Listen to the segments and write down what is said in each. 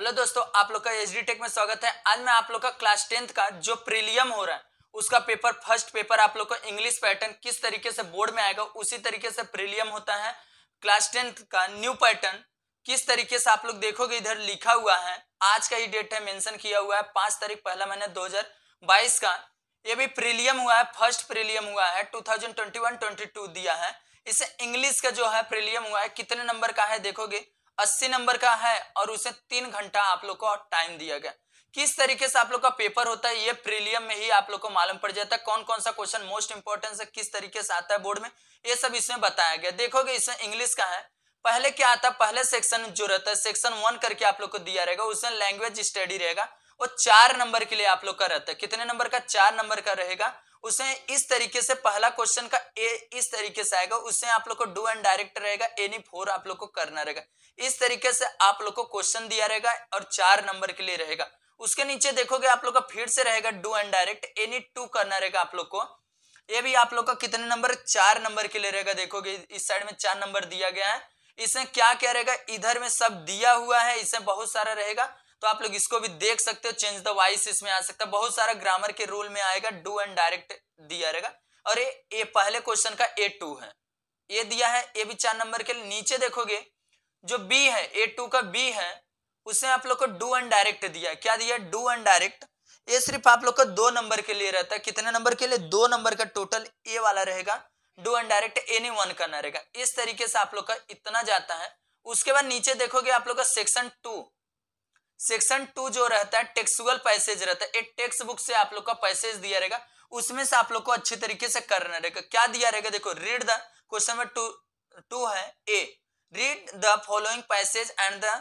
hello दोस्तों आप लोग का एच टेक में स्वागत है आज मैं आप लोग का क्लास टेंथ का जो प्रीलियम हो रहा है उसका पेपर फर्स्ट पेपर आप लोग को इंग्लिश पैटर्न किस तरीके से बोर्ड में आएगा उसी तरीके से प्रीलियम होता है क्लास टेंथ का न्यू पैटर्न किस तरीके से आप लोग देखोगे इधर लिखा हुआ है आज का ही डेट है मेंशन किया हुआ है पांच तारीख पहला महीने दो का ये भी प्रीलियम हुआ है फर्स्ट प्रीलियम हुआ है टू थाउजेंड दिया है इसे इंग्लिश का जो है प्रीलियम हुआ है कितने नंबर का है देखोगे अस्सी नंबर का है और उसे तीन घंटा आप लोग को टाइम दिया गया किस तरीके से आप लोग का पेपर होता है ये प्रीलियम में ही आप लोग को मालूम पड़ जाता है कौन कौन सा क्वेश्चन मोस्ट इंपोर्टेंट है किस तरीके से आता है बोर्ड में ये सब इसमें बताया गया देखोगे इसमें इंग्लिश का है पहले क्या आता है पहले सेक्शन जो रहता है सेक्शन वन करके आप लोग को दिया रहेगा उसमें लैंग्वेज स्टडी रहेगा वो चार नंबर के लिए आप लोग का रहता है कितने नंबर का चार नंबर का रहेगा उसे इस तरीके से पहला क्वेश्चन का ए इस तरीके से आएगा उससे आप लोग को डू एंड डायरेक्ट रहेगा एनी फोर आप लोग को करना रहेगा इस तरीके से आप लोग को क्वेश्चन दिया रहेगा और चार नंबर के लिए रहेगा उसके नीचे देखोगे आप लोग का फिर से रहेगा do and direct any two करना रहेगा आप लोग को ये भी आप लोग का कितने नंबर चार नंबर के लिए रहेगा देखोगे इस साइड में चार नंबर दिया गया है इसमें क्या क्या रहेगा इधर में सब दिया हुआ है इसमें बहुत सारा रहेगा तो आप लोग इसको भी देख सकते हो चेंज द वाइस इसमें आ सकता है बहुत सारा ग्रामर के रूल में आएगा डू एंड डायरेक्ट दिया रहेगा और ये ए पहले क्वेश्चन का ए टू है ये दिया है ये भी चार नंबर के नीचे देखोगे जो बी है ए टू का बी है उसमें आप लोग को डू एंड डायरेक्ट दिया क्या दिया डू एंड डायरेक्ट ये सिर्फ आप लोग का दो नंबर के लिए रहता है कितने नंबर के लिए दो नंबर का टोटल ए वाला रहेगा do and direct any one करना रहेगा इस तरीके से आप लोग का इतना जाता है उसके बाद नीचे देखोगे आप लोग का सेक्शन टू सेक्शन टू जो रहता है टेक्सुअल पैसेज रहता है एक टेक्स्ट बुक से आप लोग का पैसेज दिया रहेगा उसमें से आप लोग को अच्छे तरीके से करना रहेगा क्या दिया रहेगा देखो read the question number two two है A read the following passage and the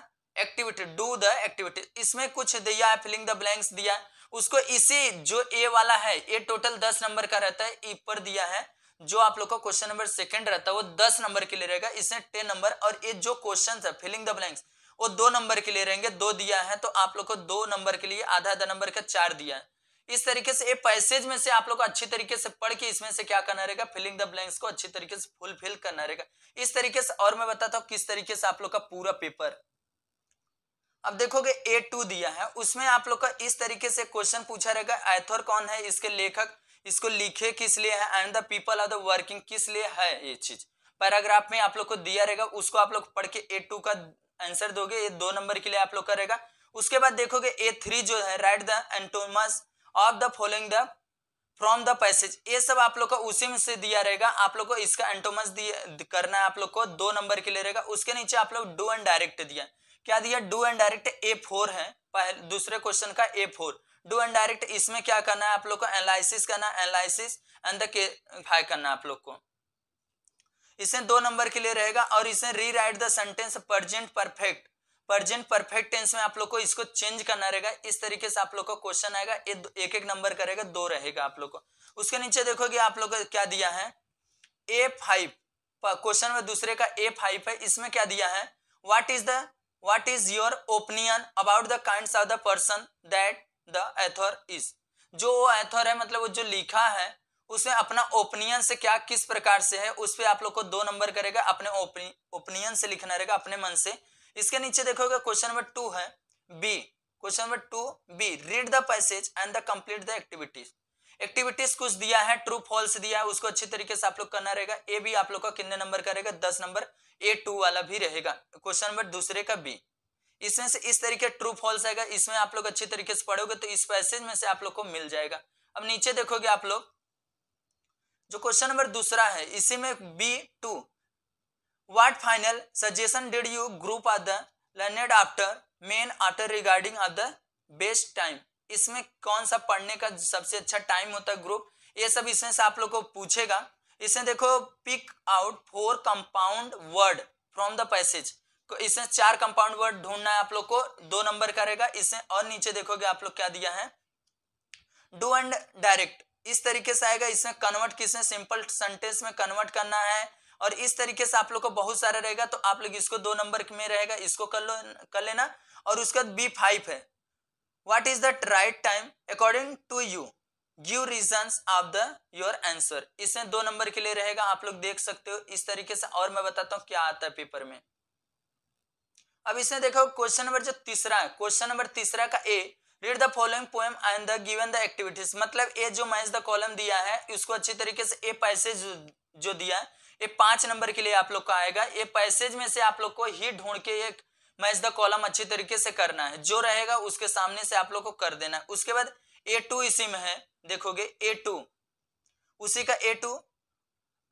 activity do the activity इसमें कुछ दिया है फिलिंग द ब्लैंक्स दिया है उसको इसी जो ए वाला है ये टोटल दस नंबर का रहता है ई e पर दिया है जो आप लोग का क्वेश्चन नंबर सेकंड रहता है वो दस नंबर के लिए रहेगा इसमें टेन नंबर और ये जो क्वेश्चन है फिलिंग द ब्लैंक्स वो दो नंबर के लिए रहेंगे दो दिया है तो आप लोग को दो नंबर के लिए आधा आधा नंबर का चार दिया है इस तरीके से पैसेज में से आप लोग को अच्छी तरीके से पढ़ के इसमें से क्या करना रहेगा फिलिंग द ब्लैंक्स को अच्छी तरीके से फुलफिल करना रहेगा इस तरीके से और मैं बताता हूँ किस तरीके से आप लोग का पूरा पेपर अब देखोगे ए टू दिया है उसमें आप लोग का इस तरीके से क्वेश्चन पूछा रहेगा एथोर कौन है इसके लेखक इसको लिखे किस लिए है and the people of the working किस लिए है ये चीज पैराग्राफ में आप लोग को दिया रहेगा उसको आप लोग पढ़ के ए टू का आंसर दोगे ये दो नंबर के लिए आप लोग करेगा उसके बाद देखोगे ए थ्री जो है write the antonyms of the following the from the passage ये सब आप लोग का उसी में से दिया रहेगा आप लोग को इसका एंटोमस करना है आप लोग को दो नंबर के लिए रहेगा उसके नीचे आप लोग डू एंड डायरेक्ट दिया क्या दिया do and direct A four है दूसरे क्वेश्चन का A four do and direct इसमें क्या करना है आप लोग को एनालिसिस करना एनालिसिस एंड द के करना है आप लोग को इसे दो नंबर के लिए रहेगा और इसे rewrite the sentence present perfect present perfect tense में आप लोग को इसको चेंज करना रहेगा इस तरीके से आप लोग का क्वेश्चन आएगा एक एक नंबर करेगा दो रहेगा आप लोग को उसके नीचे देखोगे आप लोग क्या दिया है ए फाइव क्वेश्चन में दूसरे का ए फाइव है इसमें क्या दिया है what is the what is your opinion about the kind of the person that the author is जो वो एथर है मतलब वो जो लिखा है उसे अपना ओपिनियन से क्या किस प्रकार से है उस पर आप लोग को दो नंबर करेगा अपने ओपिनियन से लिखना रहेगा अपने मन से इसके नीचे देखोगे क्वेश्चन नंबर टू है B question number two B read the passage and the complete the activities activities कुछ दिया है ट्रू फॉल्स दिया है उसको अच्छी तरीके से आप लोग करना रहेगा ए भी आप लोग का कितने नंबर करेगा दस नंबर ए टू वाला भी रहेगा क्वेश्चन नंबर दूसरे का बी इसमें से इस तरीके ट्रू फॉल्स आएगा इसमें आप लोग अच्छी तरीके से पढ़ोगे तो इस पैसेज में से आप लोग को मिल जाएगा अब नीचे देखोगे आप लोग जो क्वेश्चन नंबर दूसरा है इसी में B two what final suggestion did you group of the learned after men after regarding of the best time इसमें कौन सा पढ़ने का सबसे अच्छा टाइम होता है ग्रुप ये सब इसमें से आप लोग को पूछेगा इसमें देखो pick out four compound word from the passage इसमें चार कंपाउंड वर्ड ढूंढना है आप लोग को दो नंबर का रहेगा इसमें और नीचे देखोगे आप लोग क्या दिया है डू एंड डायरेक्ट इस तरीके से आएगा इसमें कन्वर्ट किसमें सिंपल सेंटेंस में कन्वर्ट करना है और इस तरीके से आप लोग को बहुत सारा रहेगा तो आप लोग इसको दो नंबर में रहेगा इसको कर लो कर लेना और उसके बाद बी फाइव है what is the right time according to you give reason of the your answer इसमें दो नंबर के लिए रहेगा आप लोग देख सकते हो इस तरीके से और मैं बताता हूँ क्या आता है पेपर में अब इसमें देखो क्वेश्चन नंबर जो तीसरा है क्वेश्चन नंबर तीसरा का A read the following poem and the given the activities मतलब ए जो मैच द कॉलम दिया है उसको अच्छी तरीके से ए पैसेज जो दिया ये पांच नंबर के लिए आप लोग का आएगा ये पैसेज में से आप लोग को ही ढूंढ के एक मैच द कॉलम अच्छी तरीके से करना है जो रहेगा उसके सामने से आप लोग को कर देना है उसके बाद ए टू इसी में है देखोगे ए टू उसी का ए टू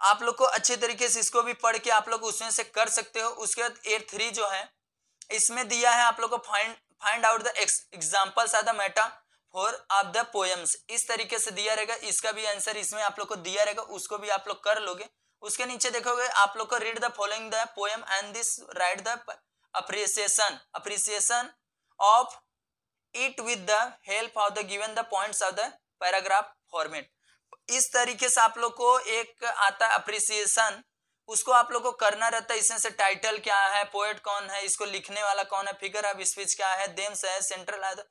आप लोग को अच्छे तरीके से इसको भी पढ़ के आप लोग उसमें से कर सकते हो उसके बाद ए थ्री जो है इसमें दिया है आप लोग को find find out the examples are the metaphor of the poems इस तरीके से दिया रहेगा इसका भी आंसर इसमें आप लोग को दिया रहेगा उसको भी आप लोग कर लोगे उसके नीचे देखोगे आप लोग को read the following the poem and this write the appreciation appreciation of it with the help of the given the points of the paragraph format इस तरीके से आप लोग को एक आता अप्रिसिएशन उसको आप लोग को करना रहता है इसमें से टाइटल क्या है पोएट कौन है इसको लिखने वाला कौन है फिगर ऑफ स्पीच क्या है देम्स है सेंट्रल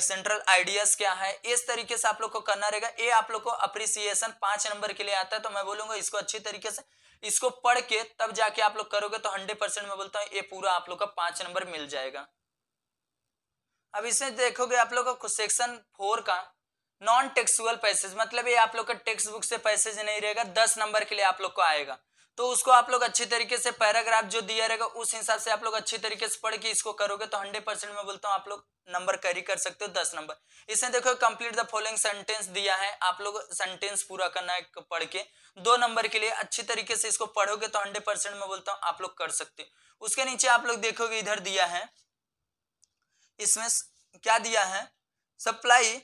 सेंट्रल आइडियाज क्या है इस तरीके से आप लोग को करना रहेगा ये आप लोग को अप्रिसिएशन पांच नंबर के लिए आता है तो मैं बोलूंगा इसको अच्छी तरीके से इसको पढ़ के तब जाके आप लोग करोगे तो हंड्रेड परसेंट मैं बोलता हूँ ये पूरा आप लोग का पांच नंबर मिल जाएगा अब इसमें देखोगे आप लोग का सेक्शन फोर का नॉन टेक्सुअल पैसेज मतलब ये आप लोग का टेक्स्ट बुक से पैसेज नहीं रहेगा दस नंबर के लिए आप लोग को आएगा तो उसको आप लोग अच्छी तरीके से पैराग्राफ जो दिया रहेगा उस हिसाब से आप लोग अच्छी तरीके से पढ़ के इसको करोगे तो हंड्रेड परसेंट मैं बोलता हूँ आप लोग नंबर कैरी कर सकते हो दस नंबर इसमें देखो कंप्लीट द फॉलोइंग सेंटेंस दिया है आप लोग सेंटेंस पूरा करना है पढ़ के दो नंबर के लिए अच्छी तरीके से इसको पढ़ोगे तो हंड्रेड परसेंट मैं बोलता हूँ आप लोग कर सकते हो उसके नीचे आप लोग देखोगे इधर दिया है इसमें क्या दिया है supply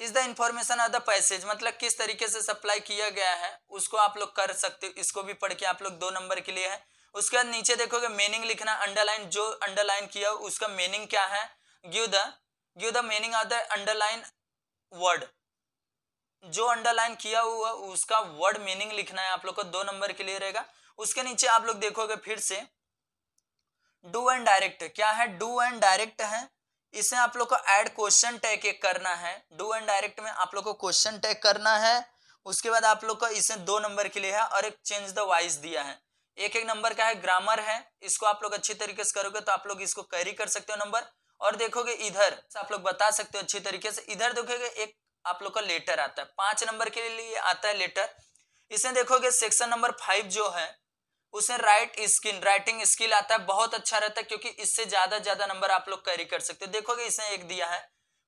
is the information of the passage मतलब किस तरीके से सप्लाई किया गया है उसको आप लोग कर सकते हो इसको भी पढ़ के आप लोग दो नंबर के लिए है उसके बाद नीचे देखोगे मीनिंग लिखना अंडरलाइन जो अंडरलाइन किया हो उसका मीनिंग क्या है give the give the meaning of the underline word जो अंडरलाइन किया हुआ उसका वर्ड मीनिंग लिखना है आप लोग को दो नंबर के लिए रहेगा उसके नीचे आप लोग देखोगे फिर से डू एंड डायरेक्ट क्या है डू एंड डायरेक्ट है इसमें आप लोग को ऐड क्वेश्चन टैग एक करना है डू एंड डायरेक्ट में आप लोग को क्वेश्चन टैग करना है उसके बाद आप लोग को इसे दो नंबर के लिए है और एक चेंज द वाइस दिया है एक एक नंबर का है ग्रामर है इसको आप लोग अच्छी तरीके से करोगे तो आप लोग इसको कैरी कर सकते हो नंबर और देखोगे इधर आप लोग बता सकते हो अच्छी तरीके से इधर देखोगे एक आप लोग का लेटर आता है पांच नंबर के लिए आता है लेटर इसे देखोगे सेक्शन नंबर फाइव जो है उसे राइट स्किल राइटिंग स्किल आता है बहुत अच्छा रहता है क्योंकि इससे ज्यादा ज्यादा नंबर आप लोग कैरी कर सकते हो देखोगे इसने एक दिया है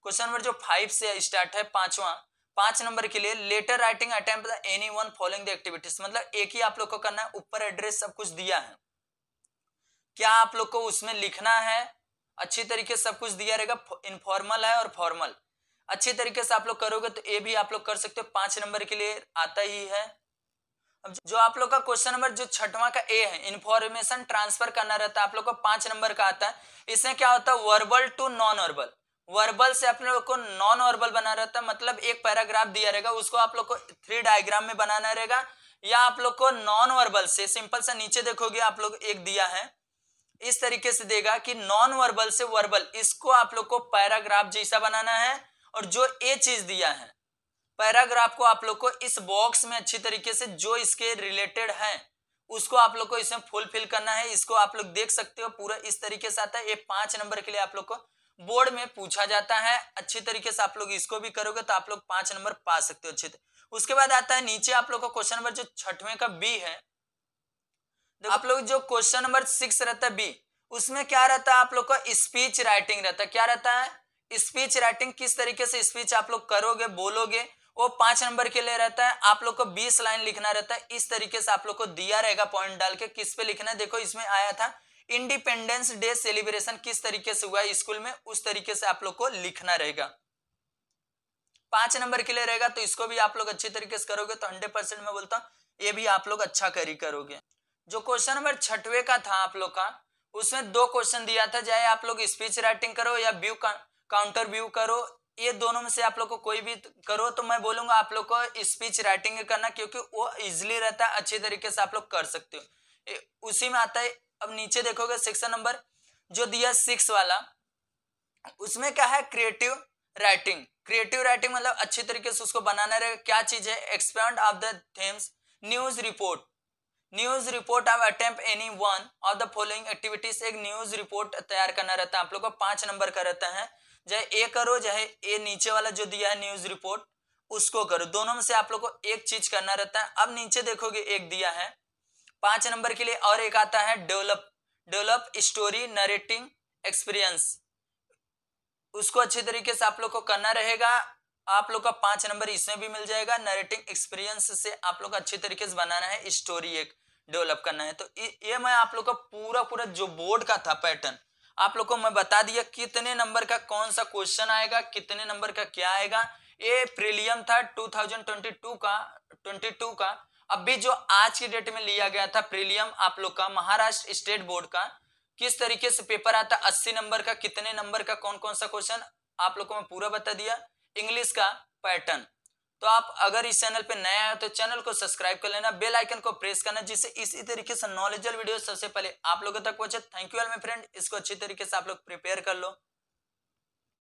क्वेश्चन नंबर जो फाइव से स्टार्ट है पांचवा पांच नंबर के लिए letter writing attempt any one following the activities मतलब एक ही आप लोग को करना है ऊपर एड्रेस सब कुछ दिया है क्या आप लोग को उसमें लिखना है अच्छी तरीके से सब कुछ दिया रहेगा इनफॉर्मल है और फॉर्मल अच्छी तरीके से आप लोग करोगे तो ये भी आप लोग कर सकते हो पांच नंबर के लिए आता ही है जो आप लोग का क्वेश्चन नंबर जो छठवां का ए है इंफॉर्मेशन ट्रांसफर करना रहता है आप लोग को पांच नंबर का आता है इसमें क्या होता है verbal to non verbal verbal से आप लोग को नॉन वर्बल बना रहता है मतलब एक पैराग्राफ दिया रहेगा उसको आप लोग को थ्री डायग्राम में बनाना रहेगा या आप लोग को नॉन वर्बल से सिंपल से नीचे देखोगे आप लोग एक दिया है इस तरीके से देगा कि नॉन वर्बल से वर्बल इसको आप लोग को पैराग्राफ जैसा बनाना है और जो ए चीज दिया है पैराग्राफ को आप लोग को इस बॉक्स में अच्छी तरीके से जो इसके रिलेटेड है उसको आप लोग को इसमें फुलफिल करना है इसको आप लोग देख सकते हो पूरा इस तरीके से आता है ये पांच नंबर के लिए आप लोग को बोर्ड में पूछा जाता है अच्छी तरीके से आप लोग इसको भी करोगे तो आप लोग पांच नंबर पा सकते हो अच्छे उसके बाद आता है नीचे आप लोग का क्वेश्चन नंबर जो छठवें का बी है आप लोग जो क्वेश्चन नंबर सिक्स रहता है बी उसमें क्या रहता है आप लोग का स्पीच राइटिंग रहता है क्या रहता है स्पीच राइटिंग किस तरीके से स्पीच आप लोग करोगे बोलोगे वो पांच नंबर के लिए रहता है आप लोग को बीस लाइन लिखना रहता है इस तरीके से आप लोग को दिया रहेगा पॉइंट डाल के किस पे लिखना है देखो इसमें आया था इंडिपेंडेंस डे सेलिब्रेशन किस तरीके से हुआ है स्कूल में उस तरीके से आप लोग को लिखना रहेगा पांच नंबर के लिए रहेगा तो इसको भी आप लोग अच्छी तरीके से करोगे तो हंड्रेड परसेंट मैं बोलता हूँ ये भी आप लोग अच्छा करी करोगे जो क्वेश्चन नंबर छठवे का था आप लोग का उसमें दो क्वेश्चन दिया था चाहे आप लोग स्पीच राइटिंग करो या व्यू काउंटर व्यू करो ये दोनों में से आप लोग को कोई भी करो तो मैं बोलूंगा आप लोग को स्पीच राइटिंग करना क्योंकि वो इजिली रहता है अच्छे तरीके से आप लोग कर सकते हो उसी में आता है अब नीचे देखोगे सेक्शन नंबर जो दिया सिक्स वाला उसमें क्या है क्रिएटिव राइटिंग क्रिएटिव राइटिंग मतलब अच्छे तरीके से उसको बनाना रहेगा क्या चीज है expand of the themes news report news report of attempt any one of the following activities एक न्यूज रिपोर्ट तैयार करना रहता है आप लोग को पांच नंबर का रहता है चाहे ए करो चाहे ए नीचे वाला जो दिया है न्यूज रिपोर्ट उसको करो दोनों में से आप लोग को एक चीज करना रहता है अब नीचे देखोगे एक दिया है पांच नंबर के लिए और एक आता है develop develop story narrating experience उसको अच्छे तरीके से आप लोग को करना रहेगा आप लोग का पांच नंबर इसमें भी मिल जाएगा नरेटिंग एक्सपीरियंस से आप लोग अच्छे तरीके से बनाना है स्टोरी एक डेवलप करना है तो ये मैं आप लोग का पूरा पूरा जो बोर्ड का था पैटर्न आप लोग को मैं बता दिया कितने नंबर का कौन सा क्वेश्चन आएगा कितने नंबर का क्या आएगा ये प्रीलियम था 2022 का 22 का अभी जो आज की डेट में लिया गया था प्रीलियम आप लोग का महाराष्ट्र स्टेट बोर्ड का किस तरीके से पेपर आता अस्सी नंबर का कितने नंबर का कौन कौन सा क्वेश्चन आप लोग को मैं पूरा बता दिया इंग्लिश का पैटर्न तो आप अगर इस चैनल पे नया है तो चैनल को सब्सक्राइब कर लेना बेल आइकन को प्रेस करना जिससे इसी तरीके से नॉलेजल वीडियो सबसे पहले आप लोगों तक पहुंचे thank you all my friend इसको अच्छी तरीके से आप लोग प्रिपेयर कर लो